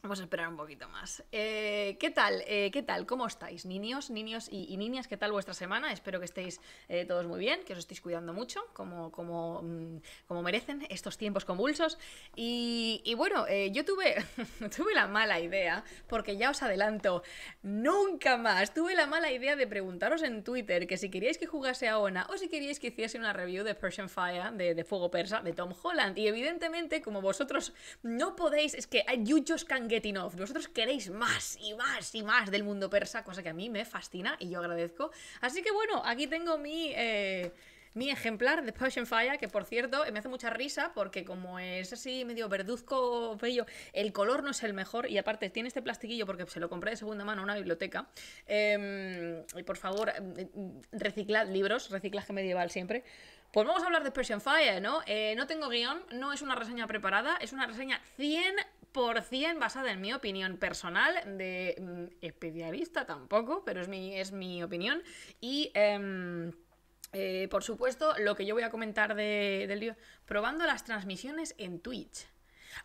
Vamos a esperar un poquito más. Eh, ¿Qué tal? Eh, ¿Qué tal? ¿Cómo estáis, niños, niños y, niñas? ¿Qué tal vuestra semana? Espero que estéis eh, todos muy bien, que os estéis cuidando mucho, como, como, mm, como merecen estos tiempos convulsos. Y, bueno, yo tuve, tuve la mala idea, porque ya os adelanto, nunca más tuve la mala idea de preguntaros en Twitter que si queríais que jugase a Ona o si queríais que hiciese una review de Persian Fire, de, Fuego Persa, de Tom Holland. Y evidentemente, como vosotros no podéis, es que hay yuchos can getting off. Vosotros queréis más y más y más del mundo persa, cosa que a mí me fascina y yo agradezco. Así que bueno, aquí tengo mi... Eh, mi ejemplar de Persian Fire, que por cierto me hace mucha risa porque como es así medio verduzco bello, el color no es el mejor y aparte tiene este plastiquillo porque se lo compré de segunda mano a una biblioteca. Em, y por favor, mm, reciclad libros, reciclaje medieval siempre. Pues vamos a hablar de Persian Fire, ¿no? Eh, no tengo guión, no es una reseña preparada, es una reseña 100 por 100% basada en mi opinión personal, de mm, especialista tampoco, pero es mi, es mi opinión. Y... Em, eh, por supuesto, lo que yo voy a comentar de, del lío, probando las transmisiones en Twitch.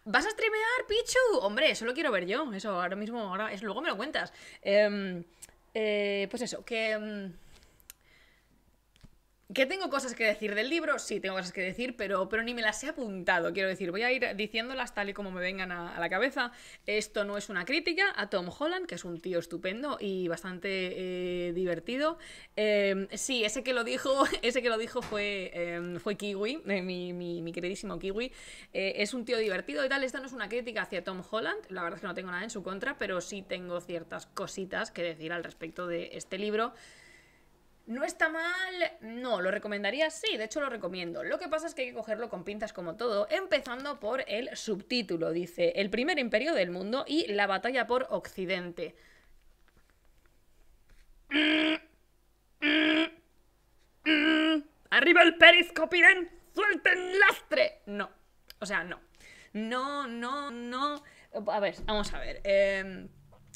¿Vas a streamear, Pichu? Hombre, eso lo quiero ver yo. Eso ahora mismo, ahora es, luego me lo cuentas. Em, eh, pues eso, que. Em, ¿Que tengo cosas que decir del libro? Sí, tengo cosas que decir, pero, pero ni me las he apuntado. Quiero decir, voy a ir diciéndolas tal y como me vengan a, la cabeza. Esto no es una crítica a Tom Holland, que es un tío estupendo y bastante eh, divertido. Em, sí, ese que lo dijo, ese que lo dijo fue, em, fue Kiwi, eh, mi, mi, mi, queridísimo Kiwi. Eh, es un tío divertido y tal. Esta no es una crítica hacia Tom Holland. La verdad es que no tengo nada en su contra, pero sí tengo ciertas cositas que decir al respecto de este libro. ¿No está mal? No, lo recomendaría sí, de hecho lo recomiendo. Lo que pasa es que hay que cogerlo con pinzas como todo, empezando por el subtítulo, dice El primer imperio del mundo y la batalla por Occidente. ¡Arriba el periscopiren! ¡Suelten lastre! No, o sea, no. No, no, no. A ver, vamos a ver. Eh...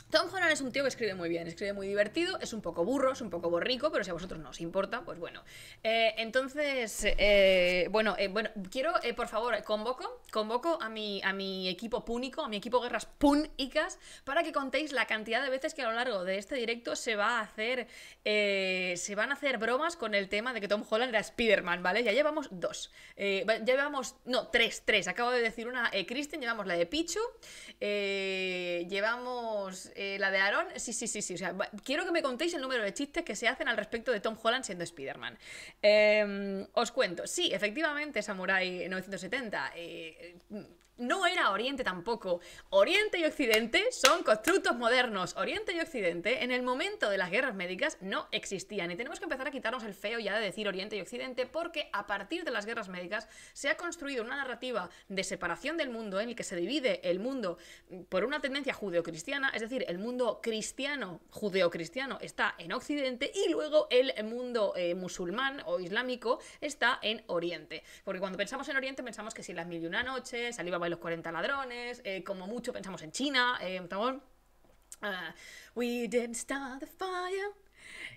Tom Holland es un tío que escribe muy bien, escribe muy divertido, es un poco burro, es un poco borrico, pero si a vosotros no os importa, pues bueno. Eh, entonces, eh, bueno, eh, bueno, quiero, por favor, convoco, convoco a mi, a mi equipo púnico, a mi equipo guerras púnicas, para que contéis la cantidad de veces que a lo largo de este directo se va a hacer, se van a hacer bromas con el tema de que Tom Holland era Spider-Man, ¿vale? Ya llevamos dos, ya llevamos, no, tres, tres, acabo de decir una, Kristen, llevamos la de Pichu, llevamos... Eh, la de Aaron, sí, sí, sí, sí. O sea, quiero que me contéis el número de chistes que se hacen al respecto de Tom Holland siendo Spider-Man. Em, os cuento, sí, efectivamente, Samurai 970 no era Oriente tampoco. Oriente y Occidente son constructos modernos. Oriente y Occidente en el momento de las guerras médicas no existían. Y tenemos que empezar a quitarnos el feo ya de decir Oriente y Occidente porque a partir de las guerras médicas se ha construido una narrativa de separación del mundo en el que se divide el mundo por una tendencia judeocristiana, es decir, el mundo cristiano, judeocristiano está en Occidente y luego el mundo eh, musulmán o islámico está en Oriente. Porque cuando pensamos en Oriente pensamos que si las mil y una noches, los 40 ladrones, eh, como mucho pensamos en China, eh, tabón uh, we didn't start the fire.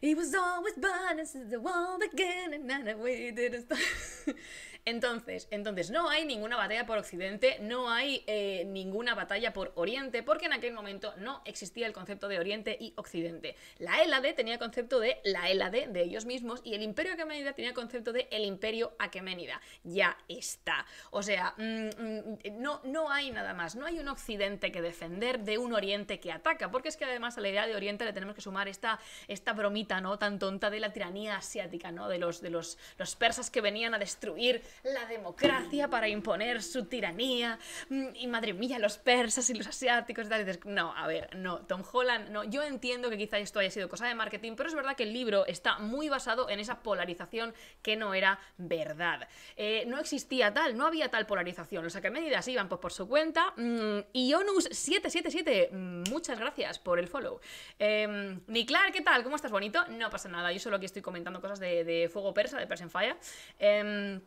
It was always burning since the world began, and we didn't start. Entonces, entonces, no hay ninguna batalla por Occidente, no hay eh, ninguna batalla por Oriente, porque en aquel momento no existía el concepto de Oriente y Occidente. La Hélade tenía el concepto de la Hélade de ellos mismos y el Imperio Aqueménida tenía el concepto de el Imperio Aqueménida. Ya está. O sea, mm, mm, no, no hay nada más, no hay un Occidente que defender de un Oriente que ataca, porque es que además a la idea de Oriente le tenemos que sumar esta, esta bromita, ¿no? Tan tonta de la tiranía asiática, ¿no? De los, de los persas que venían a destruir la democracia para imponer su tiranía, mm, y madre mía, los persas y los asiáticos y tal. no, a ver, no, Tom Holland, no. Yo entiendo que quizá esto haya sido cosa de marketing, pero es verdad que el libro está muy basado en esa polarización que no era verdad. Eh, no existía tal, no había tal polarización. o sea que medidas iban pues, por su cuenta. Mm, y onus 777 mm, muchas gracias por el follow. ni em, Niclar, ¿qué tal? ¿Cómo estás? ¿Bonito? No pasa nada, yo solo aquí estoy comentando cosas de, Fuego Persa, de Persian Fire. Em,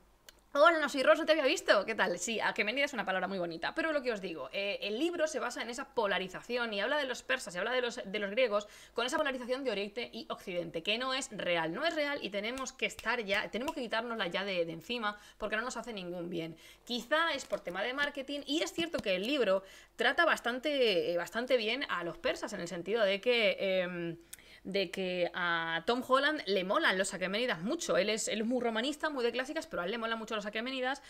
Hola, no soy rosa, te había visto. ¿Qué tal? Sí, a que venida es una palabra muy bonita. Pero lo que os digo, eh, el libro se basa en esa polarización y habla de los persas y habla de los, de los griegos con esa polarización de Oriente y Occidente, que no es real. No es real y tenemos que estar ya, tenemos que quitárnosla ya de, encima porque no nos hace ningún bien. Quizá es por tema de marketing y es cierto que el libro trata bastante, eh, bastante bien a los persas en el sentido de que. Em, de que a Tom Holland le molan los Aquemenidas mucho. Él es, él es muy romanista, muy de clásicas, pero a él le molan mucho los Aquemenidas.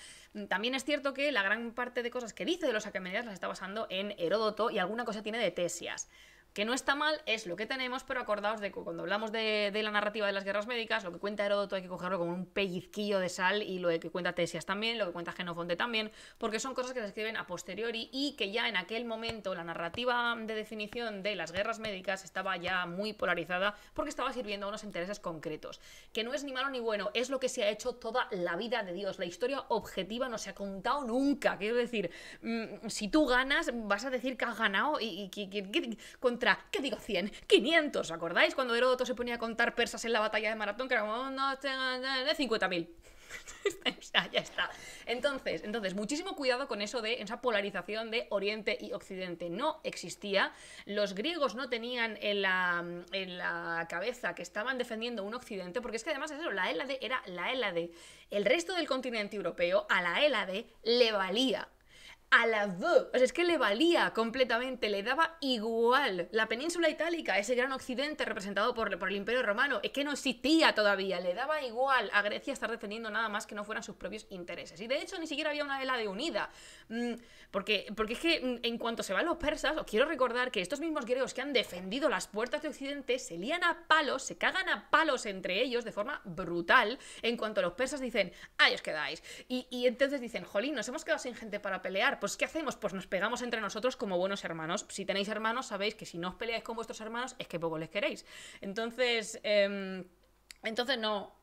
También es cierto que la gran parte de cosas que dice de los Aquemenidas las está basando en Heródoto y alguna cosa tiene de Tesias que no está mal, es lo que tenemos, pero acordaos de que cuando hablamos de, la narrativa de las guerras médicas, lo que cuenta Heródoto hay que cogerlo como un pellizquillo de sal y lo que cuenta Tesias también, lo que cuenta Genofonte también, porque son cosas que se escriben a posteriori y que ya en aquel momento la narrativa de definición de las guerras médicas estaba ya muy polarizada porque estaba sirviendo a unos intereses concretos, que no es ni malo ni bueno, es lo que se ha hecho toda la vida de Dios, la historia objetiva no se ha contado nunca, quiero decir, mm, si tú ganas vas a decir que has ganado y, que ¿qué digo 100? 500, ¿acordáis cuando Heródoto se ponía a contar persas en la batalla de Maratón? Que era como, oh, no, 50.000. Este ya está. Entonces, entonces, muchísimo cuidado con eso de esa polarización de Oriente y Occidente. No existía. Los griegos no tenían en la, cabeza que estaban defendiendo un Occidente, porque es que además eso, la Hélade era la Hélade. El resto del continente europeo a la Hélade le valía a la V. O sea, es que le valía completamente, le daba igual. La península itálica, ese gran occidente representado por, el Imperio Romano, es que no existía todavía, le daba igual a Grecia estar defendiendo nada más que no fueran sus propios intereses. Y de hecho, ni siquiera había una vela de unida. Mm, porque, porque es que mm, en cuanto se van los persas, os quiero recordar que estos mismos griegos que han defendido las puertas de Occidente se lían a palos, se cagan a palos entre ellos de forma brutal. En cuanto los persas dicen, ahí os quedáis. Y, y entonces dicen, jolín, nos hemos quedado sin gente para pelear pues ¿qué hacemos? Pues nos pegamos entre nosotros como buenos hermanos. Si tenéis hermanos, sabéis que si no os peleáis con vuestros hermanos, es que poco les queréis. Entonces, em, entonces no,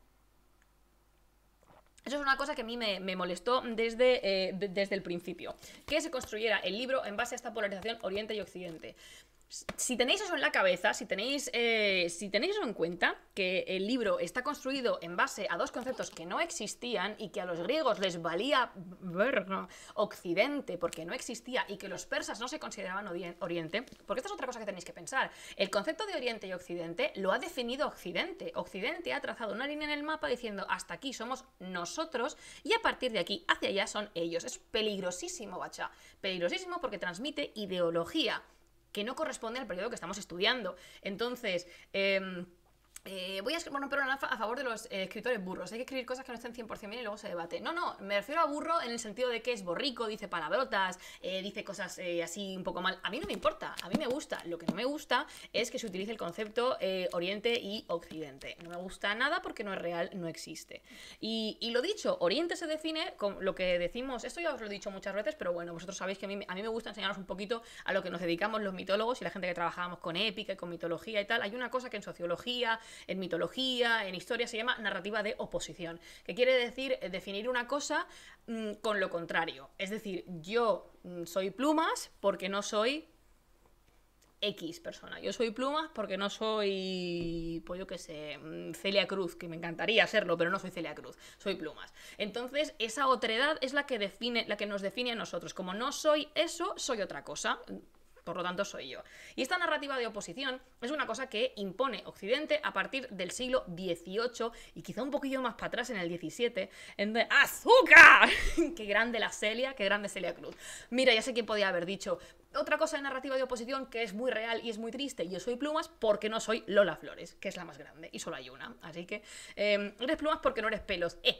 eso es una cosa que a mí me, molestó desde, eh, desde el principio, que se construyera el libro en base a esta polarización Oriente y Occidente si tenéis eso en la cabeza, si tenéis, eh, si tenéis eso en cuenta, que el libro está construido en base a dos conceptos que no existían y que a los griegos les valía ver Occidente porque no existía y que los persas no se consideraban Oriente, porque esta es otra cosa que tenéis que pensar. El concepto de Oriente y Occidente lo ha definido Occidente. Occidente ha trazado una línea en el mapa diciendo hasta aquí somos nosotros y a partir de aquí hacia allá son ellos. Es peligrosísimo, bacha. Peligrosísimo porque transmite ideología que no corresponde al periodo que estamos estudiando. Entonces, eh, eh, voy a escribir, bueno, pero a favor de los eh, escritores burros. Hay que escribir cosas que no estén 100% bien y luego se debate. No, no, me refiero a burro en el sentido de que es borrico, dice palabrotas, eh, dice cosas así un poco mal. A mí no me importa, a mí me gusta. Lo que no me gusta es que se utilice el concepto Oriente y Occidente. No me gusta nada porque no es real, no existe. Y, lo dicho, Oriente se define con lo que decimos, esto ya os lo he dicho muchas veces, pero bueno, vosotros sabéis que a mí, a mí me gusta enseñaros un poquito a lo que nos dedicamos los mitólogos y la gente que trabajábamos con épica y con mitología y tal. Hay una cosa que en sociología en mitología, en historia, se llama narrativa de oposición, que quiere decir eh, definir una cosa mm, con lo contrario. Es decir, yo mm, soy plumas porque no soy X persona. Yo soy plumas porque no soy, pues yo qué sé, mm, Celia Cruz, que me encantaría serlo, pero no soy Celia Cruz, soy plumas. Entonces, esa otredad es la que define, la que nos define a nosotros. Como no soy eso, soy otra cosa. Por lo tanto, soy yo. Y esta narrativa de oposición es una cosa que impone Occidente a partir del siglo XVIII y quizá un poquillo más para atrás en el XVII, en de ¡Azúcar! ¡Qué grande la Celia! ¡Qué grande Celia Cruz! Mira, ya sé quién podía haber dicho, otra cosa de narrativa de oposición que es muy real y es muy triste, y yo soy plumas porque no soy Lola Flores, que es la más grande, y solo hay una. Así que em, eres plumas porque no eres pelos.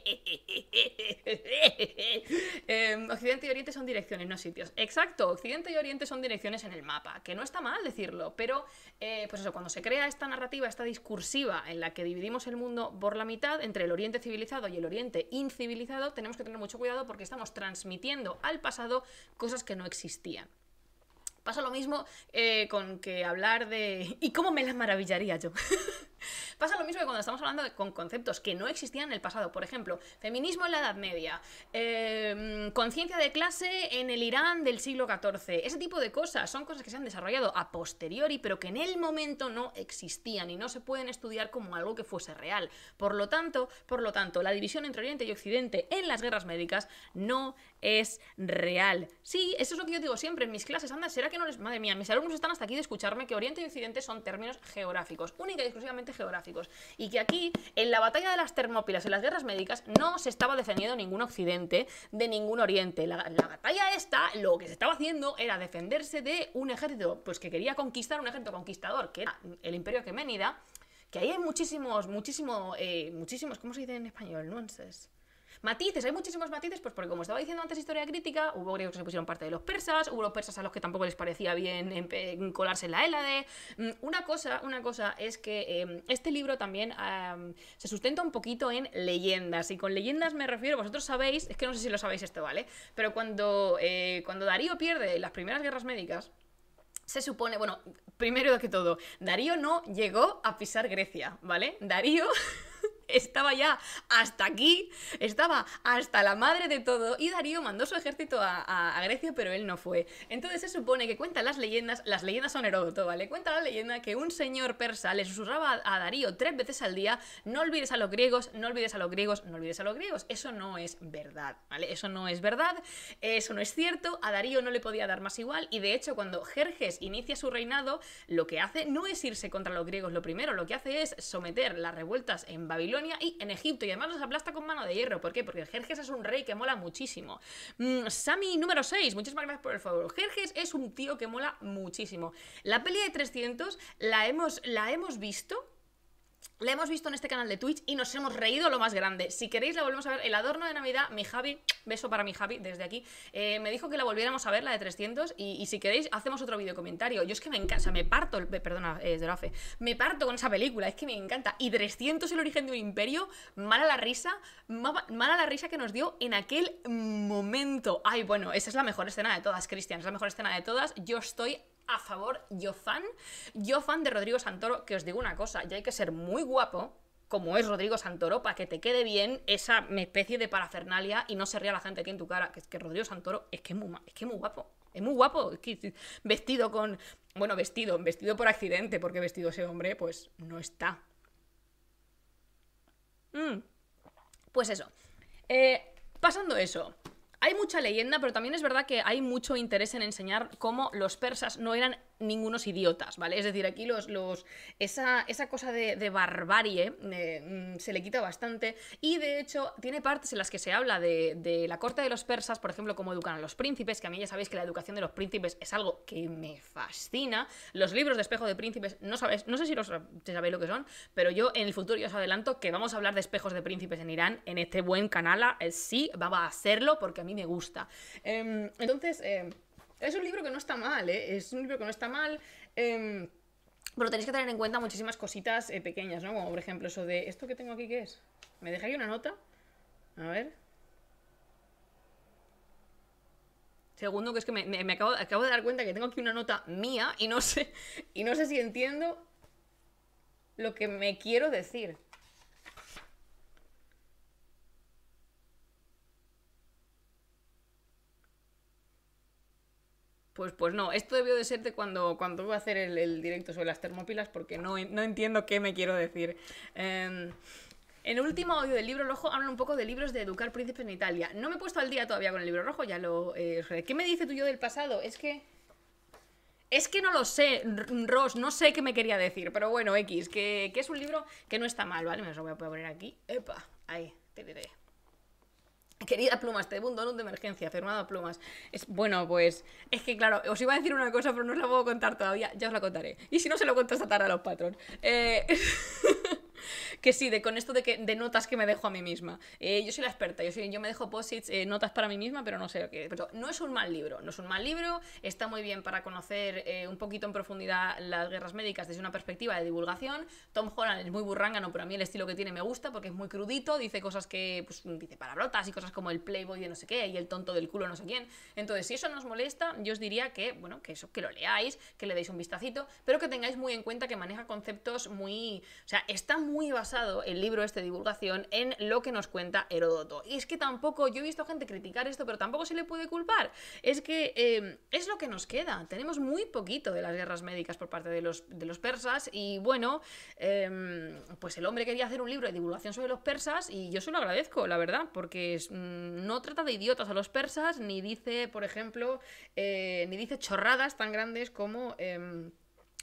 Em, Occidente y Oriente son direcciones, no sitios. Exacto, Occidente y Oriente son direcciones en el mapa, que no está mal decirlo, pero eh, pues cuando se crea esta narrativa, esta discursiva en la que dividimos el mundo por la mitad, entre el Oriente civilizado y el Oriente incivilizado, tenemos que tener mucho cuidado porque estamos transmitiendo al pasado cosas que no existían. Pasa lo mismo eh, con que hablar de... ¿Y cómo me las maravillaría yo? Pasa lo mismo que cuando estamos hablando con conceptos que no existían en el pasado. Por ejemplo, feminismo en la Edad Media, em, conciencia de clase en el Irán del siglo XIV. Ese tipo de cosas son cosas que se han desarrollado a posteriori, pero que en el momento no existían y no se pueden estudiar como algo que fuese real. Por lo tanto, por lo tanto, la división entre Oriente y Occidente en las guerras médicas no es real. Sí, eso es lo que yo digo siempre en mis clases. Anda, ¿será que no les... Madre mía, mis alumnos están hasta aquí de escucharme que Oriente y Occidente son términos geográficos, única y exclusivamente geográficos. Y que aquí, en la batalla de las Termópilas, en las guerras médicas, no se estaba defendiendo ningún occidente de ningún oriente. La, batalla esta, lo que se estaba haciendo era defenderse de un ejército pues que quería conquistar un ejército conquistador, que era el imperio aqueménida, que ahí hay muchísimos, muchísimos, eh, muchísimos, ¿cómo se dice en español? Nuances. Matices, hay muchísimos matices, pues porque como estaba diciendo antes historia crítica, hubo griegos que se pusieron parte de los persas, hubo persas a los que tampoco les parecía bien em, eh, colarse en la Hélade. Mm, una cosa, una cosa es que em, este libro también se sustenta un poquito en leyendas, y con leyendas me refiero, vosotros sabéis, es que no sé si lo sabéis esto, ¿vale? Pero cuando, eh, cuando Darío pierde las primeras guerras médicas, se supone, bueno, primero que todo, Darío no llegó a pisar Grecia, ¿vale? Darío estaba ya hasta aquí, estaba hasta la madre de todo, y Darío mandó su ejército a, a, Grecia, pero él no fue. Entonces se supone que cuentan las leyendas, las leyendas son Heródoto, ¿vale? Cuenta la leyenda que un señor persa le susurraba a, a Darío tres veces al día, no olvides a los griegos, no olvides a los griegos, no olvides a los griegos. Eso no es verdad, ¿vale? Eso no es verdad, eso no es cierto, a Darío no le podía dar más igual, y de hecho cuando Jerjes inicia su reinado, lo que hace no es irse contra los griegos lo primero, lo que hace es someter las revueltas en Babilonia, y en Egipto. Y además los aplasta con mano de hierro. ¿Por qué? Porque Jerjes es un rey que mola muchísimo. Mm, Sami número 6, muchísimas gracias por el favor. Jerjes es un tío que mola muchísimo. La peli de 300 la hemos, la hemos visto la hemos visto en este canal de Twitch y nos hemos reído lo más grande. Si queréis la volvemos a ver. El adorno de Navidad, mi Javi, beso para mi Javi desde aquí, eh, me dijo que la volviéramos a ver, la de 300, y, si queréis hacemos otro video comentario. Yo es que me encanta, me parto, perdona, es eh, de me parto con esa película, es que me encanta. Y 300, el origen de un imperio, mala la risa, mala, mala la risa que nos dio en aquel momento. Ay, bueno, esa es la mejor escena de todas, Cristian, es la mejor escena de todas. Yo estoy a favor yo fan, yo fan de Rodrigo Santoro, que os digo una cosa, ya hay que ser muy guapo como es Rodrigo Santoro, para que te quede bien esa especie de parafernalia y no se ría la gente aquí en tu cara. Que, es que Rodrigo Santoro es que es muy, es que muy guapo. Es muy guapo. Es que, vestido con. Bueno, vestido, vestido por accidente, porque vestido ese hombre, pues no está. Mm, pues eso. Eh, pasando eso, hay mucha leyenda, pero también es verdad que hay mucho interés en enseñar cómo los persas no eran ningunos idiotas, ¿vale? Es decir, aquí los, los, esa, cosa de, barbarie eh, mm, se le quita bastante y de hecho tiene partes en las que se habla de, la corte de los persas, por ejemplo, cómo educan a los príncipes, que a mí ya sabéis que la educación de los príncipes es algo que me fascina. Los libros de espejo de príncipes, no, sabéis, no sé si, los, sabéis lo que son, pero yo en el futuro os adelanto que vamos a hablar de espejos de príncipes en Irán en este buen canal. Eh, sí, va a hacerlo porque a mí me gusta. Em, entonces, em, es un libro que no está mal, ¿eh? Es un libro que no está mal. Em, pero tenéis que tener en cuenta muchísimas cositas eh, pequeñas, ¿no? Como por ejemplo eso de... ¿Esto que tengo aquí qué es? ¿Me deja aquí una nota? A ver. Segundo, que es que me, acabo, acabo, de dar cuenta que tengo aquí una nota mía y no sé, y no sé si entiendo lo que me quiero decir. Pues, pues no, esto debió de serte cuando, cuando voy a hacer el, directo sobre las termópilas porque no, entiendo qué me quiero decir. en em, el último audio del libro rojo hablan un poco de libros de educar príncipes en Italia. No me he puesto al día todavía con el libro rojo, ya lo... Eh, ¿Qué me dice tú yo del pasado? Es que... Es que no lo sé, Ross, no sé qué me quería decir, pero bueno, X, que, que es un libro que no está mal, ¿vale? Me lo voy a poner aquí. Epa, ahí, te diré. Querida Plumas, te debo un don de emergencia, firmado Plumas. Es, bueno, pues es que claro, os iba a decir una cosa, pero no os la puedo contar todavía, ya os la contaré. Y si no, se lo cuento esta tarde a los patrons. Eh, que sí, de, con esto de, que, de notas que me dejo a mí misma. Eh, yo soy la experta, yo, soy, yo me dejo posits, eh, notas para mí misma, pero no sé qué. Pero no es un mal libro, no es un mal libro, está muy bien para conocer eh, un poquito en profundidad las guerras médicas desde una perspectiva de divulgación. Tom Holland es muy burrángano, pero a mí el estilo que tiene me gusta porque es muy crudito, dice cosas que, pues, dice parabrotas y cosas como el playboy de no sé qué y el tonto del culo no sé quién. Entonces, si eso nos molesta, yo os diría que, bueno, que eso, que lo leáis, que le deis un vistacito, pero que tengáis muy en cuenta que maneja conceptos muy, o sea, está muy muy basado el libro este divulgación en lo que nos cuenta Heródoto. Y es que tampoco, yo he visto gente criticar esto, pero tampoco se le puede culpar. Es que em, es lo que nos queda. Tenemos muy poquito de las guerras médicas por parte de los, de los persas y bueno, em, pues el hombre quería hacer un libro de divulgación sobre los persas y yo se lo agradezco, la verdad, porque mm, no trata de idiotas a los persas, ni dice, por ejemplo, eh, ni dice chorradas tan grandes como... Em,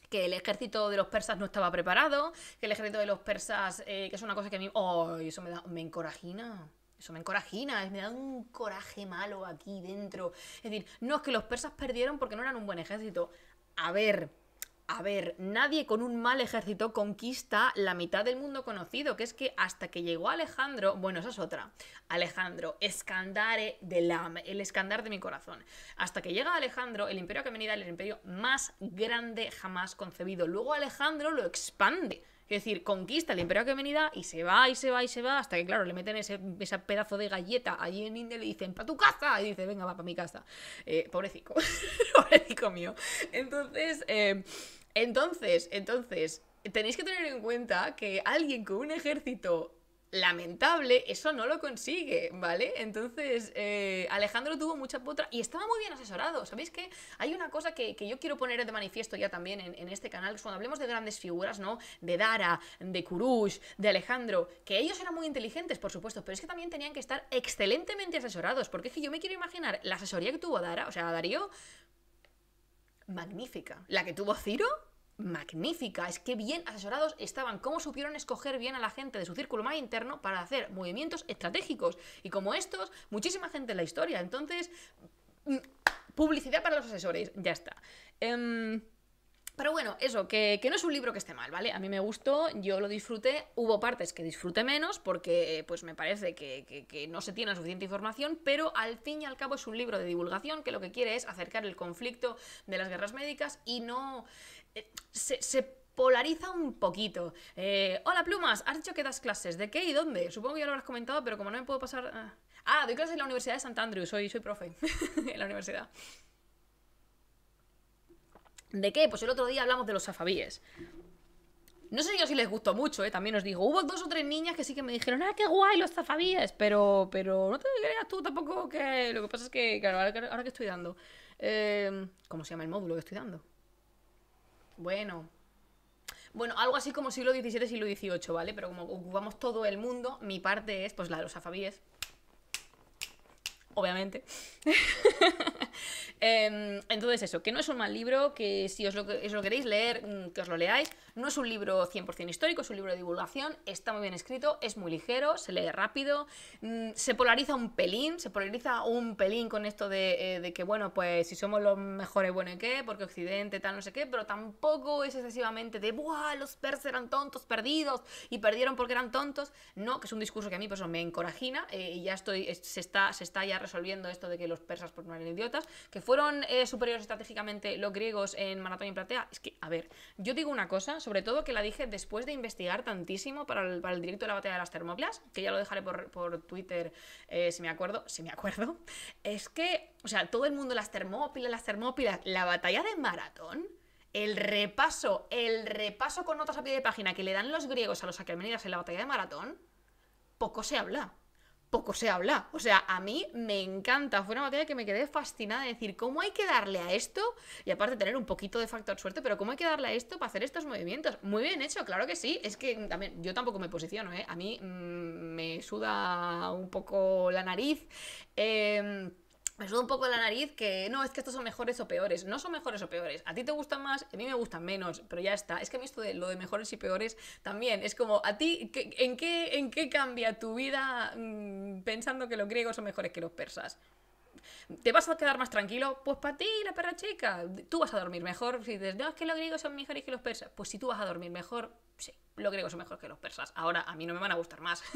que el ejército de los persas no estaba preparado, que el ejército de los persas, eh, que es una cosa que a mí... ¡Oh! Eso me, me encorajina. Eso me encorajina, me da un coraje malo aquí dentro. Es decir, no es que los persas perdieron porque no eran un buen ejército. A ver, a ver, nadie con un mal ejército conquista la mitad del mundo conocido, que es que hasta que llegó Alejandro, bueno, esa es otra, Alejandro, escandare de la... el escandar de mi corazón. Hasta que llega Alejandro, el imperio venía es el imperio más grande jamás concebido. Luego Alejandro lo expande. Es decir, conquista el Imperio que Aquemenida y se va y se va y se va hasta que, claro, le meten ese, pedazo de galleta allí en India y le dicen, ¡pa' tu casa! Y dice, venga, va, para mi casa. Eh, pobrecico, pobrecico mío. Entonces, eh, entonces, entonces, tenéis que tener en cuenta que alguien con un ejército lamentable, eso no lo consigue, ¿vale? Entonces, eh, Alejandro tuvo mucha potra y estaba muy bien asesorado. ¿Sabéis que Hay una cosa que, yo quiero poner de manifiesto ya también en, este canal, cuando hablemos de grandes figuras, ¿no? De Dara, de Kurush, de Alejandro, que ellos eran muy inteligentes, por supuesto, pero es que también tenían que estar excelentemente asesorados, porque es que yo me quiero imaginar la asesoría que tuvo Dara, o sea, Darío, magnífica. La que tuvo Ciro, magnífica, es que bien asesorados estaban, cómo supieron escoger bien a la gente de su círculo más interno para hacer movimientos estratégicos. Y como estos, muchísima gente en la historia. Entonces, mm, publicidad para los asesores, ya está. Em, pero bueno, eso, que, no es un libro que esté mal, ¿vale? A mí me gustó, yo lo disfruté, hubo partes que disfruté menos porque eh, pues me parece que, que, no se tiene suficiente información, pero al fin y al cabo es un libro de divulgación que lo que quiere es acercar el conflicto de las guerras médicas y no, eh, se, polariza un poquito. Eh, Hola Plumas, has dicho que das clases. ¿De qué y dónde? Supongo que ya lo habrás comentado, pero como no me puedo pasar... Ah, ah doy clases en la Universidad de Sant Andrew, soy, soy profe en la universidad. ¿De qué? Pues el otro día hablamos de los zafabíes. No sé yo si les gustó mucho, eh, también os digo. Hubo dos o tres niñas que sí que me dijeron, ah, qué guay los zafabíes, pero, pero no te creas tú tampoco que... Lo que pasa es que, claro, ahora, que estoy dando... ¿Cómo se llama el módulo que estoy dando? Bueno. Bueno, algo así como siglo XVII, siglo XVIII, ¿vale? Pero como ocupamos todo el mundo, mi parte es, pues la de los afabíes. Obviamente. Em, entonces eso, que no es un mal libro, que si os lo, queréis leer, mm, que os lo leáis. No es un libro 100% histórico, es un libro de divulgación, está muy bien escrito, es muy ligero, se lee rápido, mm, se polariza un pelín, se polariza un pelín con esto eh, de, que, bueno, pues si somos los mejores, bueno, ¿y qué? Porque Occidente, tal, no sé qué, pero tampoco es excesivamente de, ¡buah! Los persas eran tontos, perdidos, y perdieron porque eran tontos. No, que es un discurso que a mí, pues, me encorajina, eh, y ya estoy, se está, ya resolviendo esto de que los persas, por pues, no eran idiotas, que fueron eh, superiores estratégicamente los griegos en Maratón y Platea. Es que, a ver, yo digo una cosa, sobre todo que la dije después de investigar tantísimo para el, directo de la batalla de las termópilas, que ya lo dejaré por, Twitter eh, si me acuerdo, si me acuerdo, es que, o sea, todo el mundo, las Termópilas, las Termópilas, la batalla de Maratón, el repaso, el repaso con notas a pie de página que le dan los griegos a los aquelmenidas en la batalla de Maratón, poco se habla poco se habla. O sea, a mí me encanta. Fue una materia que me quedé fascinada de decir, ¿cómo hay que darle a esto? Y aparte tener un poquito de factor suerte, pero ¿cómo hay que darle a esto para hacer estos movimientos? Muy bien hecho, claro que sí. Es que también yo tampoco me posiciono, ¿eh? A mí mm, me suda un poco la nariz. Eh, me suda un poco la nariz que no, es que estos son mejores o peores. No son mejores o peores. A ti te gustan más, a mí me gustan menos, pero ya está. Es que a mí esto de lo de mejores y peores también es como, ¿a ti en, qué, en qué cambia tu vida mm, pensando que los griegos son mejores que los persas? ¿Te vas a quedar más tranquilo? Pues para ti, la perra chica. Tú vas a dormir mejor. Si dices, no, es que los griegos son mejores que los persas. Pues si tú vas a dormir mejor, sí, los griegos son mejores que los persas. Ahora, a mí no me van a gustar más.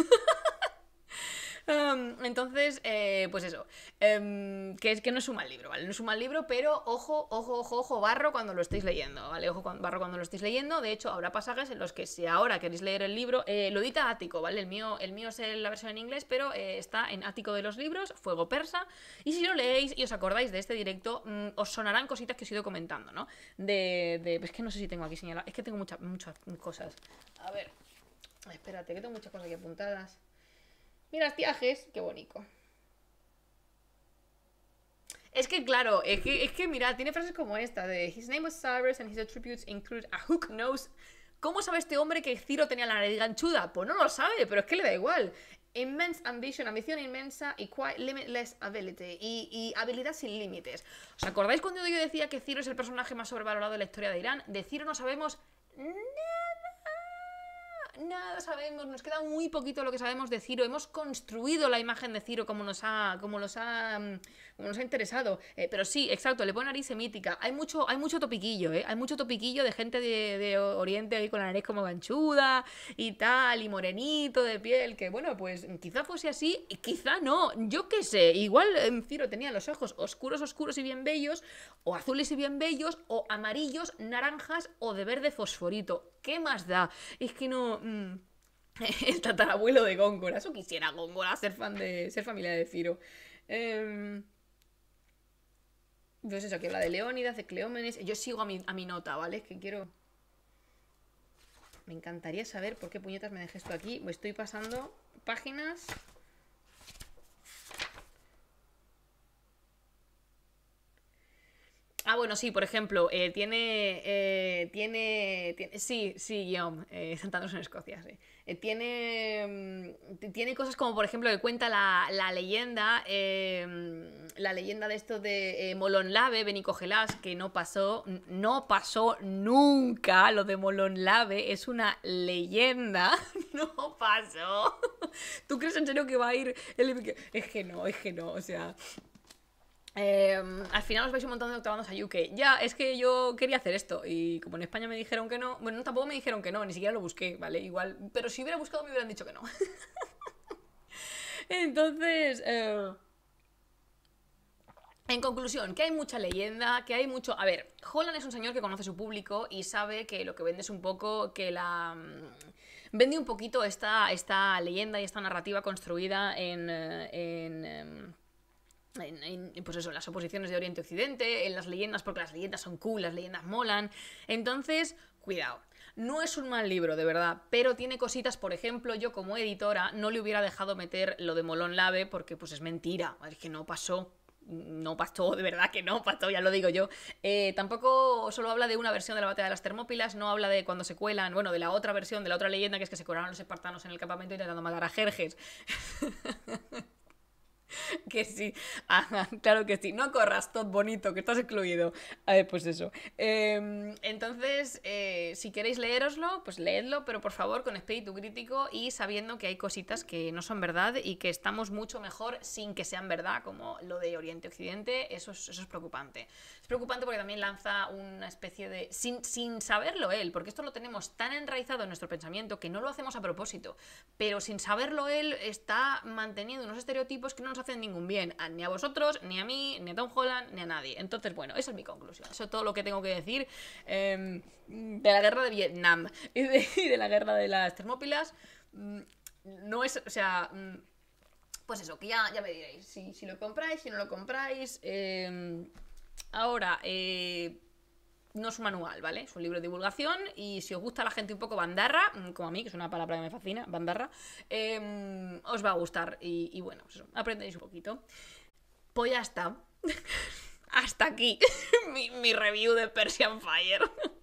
Em, entonces, eh, pues eso. Em, que es que no es un mal libro, ¿vale? No es un mal libro, pero ojo, ojo, ojo, ojo, barro cuando lo estéis leyendo, ¿vale? Ojo, barro cuando lo estéis leyendo. De hecho, habrá pasajes en los que si ahora queréis leer el libro, eh, lo edita Ático, ¿vale? El mío, el mío es la versión en inglés, pero eh, está en Ático de los libros, Fuego Persa. Y si lo leéis y os acordáis de este directo, mm, os sonarán cositas que os he ido comentando, ¿no? De, Es que no sé si tengo aquí señalado, es que tengo muchas, muchas cosas. A ver, espérate, que tengo muchas cosas aquí apuntadas. Mira, qué bonito. Es que claro, es que, es que mira, tiene frases como esta de His name was Cyrus and his attributes include a hook nose. ¿Cómo sabe este hombre que Ciro tenía la nariz ganchuda? Pues no lo sabe, pero es que le da igual. Immense ambition, ambición inmensa y quite limitless ability. Y, y, habilidad sin límites. ¿Os acordáis cuando yo decía que Ciro es el personaje más sobrevalorado de la historia de Irán? De Ciro no sabemos nada sabemos, nos queda muy poquito lo que sabemos de Ciro. Hemos construido la imagen de Ciro como nos ha, como nos ha mm, interesado. Eh, pero sí, exacto, le pone nariz semítica. Hay mucho, hay mucho topiquillo, ¿eh? Hay mucho topiquillo de gente de, Oriente con la nariz como ganchuda y tal, y morenito de piel, que bueno, pues quizá fuese así, y quizá no, yo qué sé. Igual em, Ciro tenía los ojos oscuros, oscuros y bien bellos, o azules y bien bellos, o amarillos, naranjas o de verde fosforito ¿qué más da? Es que no... Mm, el tatarabuelo de Góngora, eso quisiera Góngora, ser fan de... ser familia de Ciro. Eh... Em, Entonces pues eso, aquí habla de Leónidas, de Cleómenes. Yo sigo a mi, a mi nota, ¿vale? Es que quiero... Me encantaría saber por qué puñetas me dejé esto aquí. Estoy pasando páginas Ah, bueno, sí, por ejemplo, eh, tiene, eh, tiene, Sí, sí, Guión. eh, en Escocia, sí. Eh, tiene, mm, tiene cosas como, por ejemplo, que cuenta la, leyenda, em, la leyenda de esto de eh, y Gelas, que no pasó, no pasó nunca lo de Molonlave, es una leyenda, no pasó. ¿Tú crees en serio que va a ir el... Es que no, es que no, o sea... Em, al final os vais un montón de octavos a UK. Ya, es que yo quería hacer esto y como en España me dijeron que no, bueno, tampoco me dijeron que no, ni siquiera lo busqué, ¿vale? Igual, pero si hubiera buscado me hubieran dicho que no. Entonces, eh, en conclusión, que hay mucha leyenda, que hay mucho... A ver, Holland es un señor que conoce su público y sabe que lo que vende es un poco que la mm, vende un poquito esta, esta leyenda y esta narrativa construida en eh, em, pues eso, las oposiciones de Oriente-Occidente, en las leyendas, porque las leyendas son cool, las leyendas molan. Entonces, cuidado. No es un mal libro, de verdad, pero tiene cositas, por ejemplo, yo como editora no le hubiera dejado meter lo de Molón Lave porque pues es mentira, es que no pasó. No pasó, de verdad que no pasó, ya lo digo yo. Eh, tampoco solo habla de una versión de la batalla de las Termópilas, no habla de cuando se cuelan, bueno, de la otra versión, de la otra leyenda, que es que se colaron los espartanos en el campamento intentando matar a Jerjes. que sí, claro que sí. No corras, todo bonito, que estás excluido. pues eso. Em, entonces, eh, si queréis leeroslo, pues leedlo, pero por favor con espíritu crítico y sabiendo que hay cositas que no son verdad y que estamos mucho mejor sin que sean verdad, como lo de Oriente-Occidente, eso, es, eso es preocupante. Es preocupante porque también lanza una especie de... Sin, sin saberlo él, porque esto lo tenemos tan enraizado en nuestro pensamiento que no lo hacemos a propósito, pero sin saberlo él está manteniendo unos estereotipos que no nos hacen ningún bien, ni a vosotros, ni a mí, ni a Tom Holland, ni a nadie. Entonces, bueno, esa es mi conclusión. Eso es todo lo que tengo que decir em, de la guerra de Vietnam y de, la guerra de las Termópilas. Mm, no es, o sea, mm, pues eso, que ya, ya me diréis si, lo compráis, si no lo compráis. Em, ahora, eh, no es un manual, ¿vale? Es un libro de divulgación y si os gusta la gente un poco bandarra, mm, como a mí, que es una palabra que me fascina, bandarra, em, os va a gustar y, bueno, pues aprendéis un poquito. Pues ya está. Hasta aquí mi, mi review de Persian Fire.